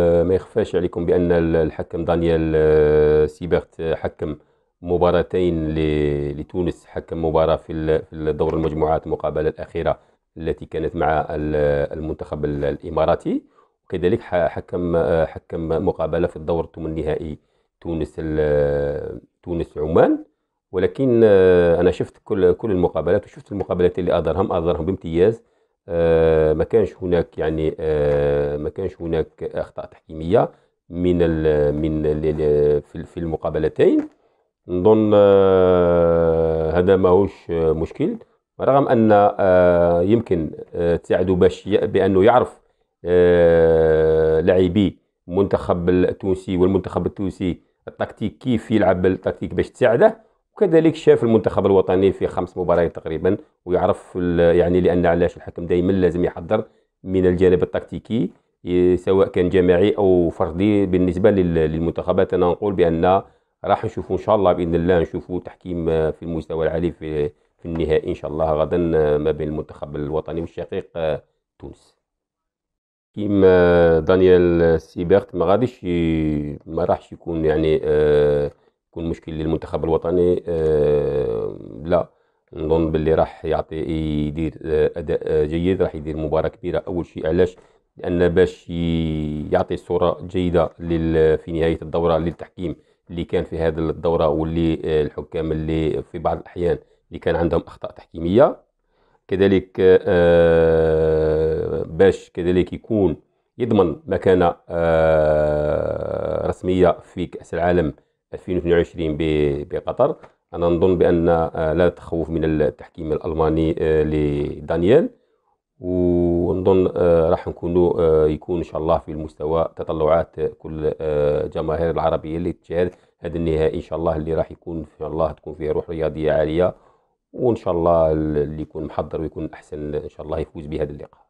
آه، ما يخفاش عليكم بان الحكم دانيال آه، سيبرت حكم مباراتين لتونس حكم مباراه في دور المجموعات المقابله الاخيره التي كانت مع المنتخب الاماراتي وكذلك حكم آه، حكم مقابله في الدور الثمن النهائي تونس تونس عمان ولكن انا شفت كل كل المقابلات وشفت المقابلات اللي ادارهم ادارهم بامتياز آه، ما كانش هناك يعني آه، ما كانش هناك اخطاء تحكيميه من ال من ال في المقابلتين نظن آه، هذا ماهوش مشكل رغم ان يمكن تساعدوا باش بانه يعرف لاعبي المنتخب التونسي والمنتخب التونسي التكتيك كيف يلعب التكتيك باش تساعده وكذلك شاف المنتخب الوطني في خمس مباريات تقريبا ويعرف يعني لان علاش الحكم دائما لازم يحضر من الجانب التكتيكي سواء كان جماعي او فردي بالنسبه للمنتخبات انا نقول بان راح نشوفوا ان شاء الله باذن الله نشوفوا تحكيم في المستوى العالي في في النهائي ان شاء الله غدا ما بين المنتخب الوطني والشقيق آه، تونس كيما آه، دانيال سيبرت ما غاديش ما راحش يكون يعني آه، يكون مشكل للمنتخب الوطني آه، لا نظن باللي راح يعطي يدير آه، اداء آه، جيد راح يدير مباراه كبيره اول شيء علاش لان باش يعطي صوره جيده في نهايه الدوره للتحكيم اللي كان في هذه الدوره واللي الحكام اللي في بعض الاحيان اللي كان عندهم اخطاء تحكيميه كذلك باش كذلك يكون يضمن مكانه رسميه في كاس العالم 2022 بقطر انا نظن بان آه، لا تخوف من التحكيم الالماني آه، لدانييل ونظن آه، راح نكونوا يكون ان شاء الله في المستوى تطلعات كل الجماهير العربيه اللي تشاهد هذا النهائي ان شاء الله اللي راح يكون ان شاء الله تكون فيه روح رياضيه عاليه وان شاء الله اللي يكون محضر ويكون احسن ان شاء الله يفوز بهذا اللقاء